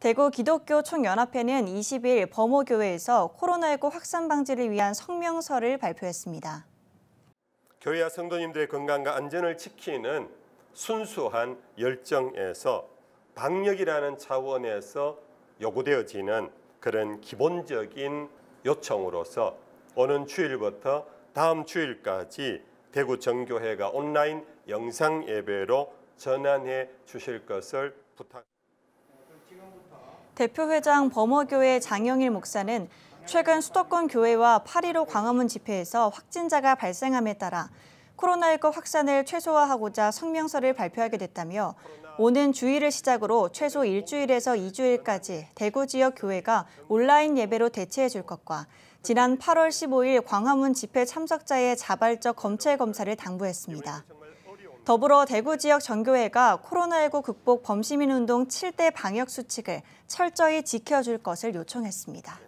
대구 기독교 총연합회는 20일 범호교회에서 코로나19 확산 방지를 위한 성명서를 발표했습니다. 교회와 성도님들의 건강과 안전을 지키는 순수한 열정에서 방역이라는 차원에서 요구되어지는 그런 기본적인 요청으로서 오는 주일부터 다음 주일까지 대구 정교회가 온라인 영상 예배로 전환해 주실 것을 부탁 드립니다 대표회장 범어교회 장영일 목사는 최근 수도권 교회와 8.15 광화문 집회에서 확진자가 발생함에 따라 코로나19 확산을 최소화하고자 성명서를 발표하게 됐다며 오는 주일을 시작으로 최소 일주일에서 2주일까지 대구 지역 교회가 온라인 예배로 대체해 줄 것과 지난 8월 15일 광화문 집회 참석자의 자발적 검체 검사를 당부했습니다. 더불어 대구 지역 전교회가 코로나19 극복 범시민운동 7대 방역수칙을 철저히 지켜줄 것을 요청했습니다.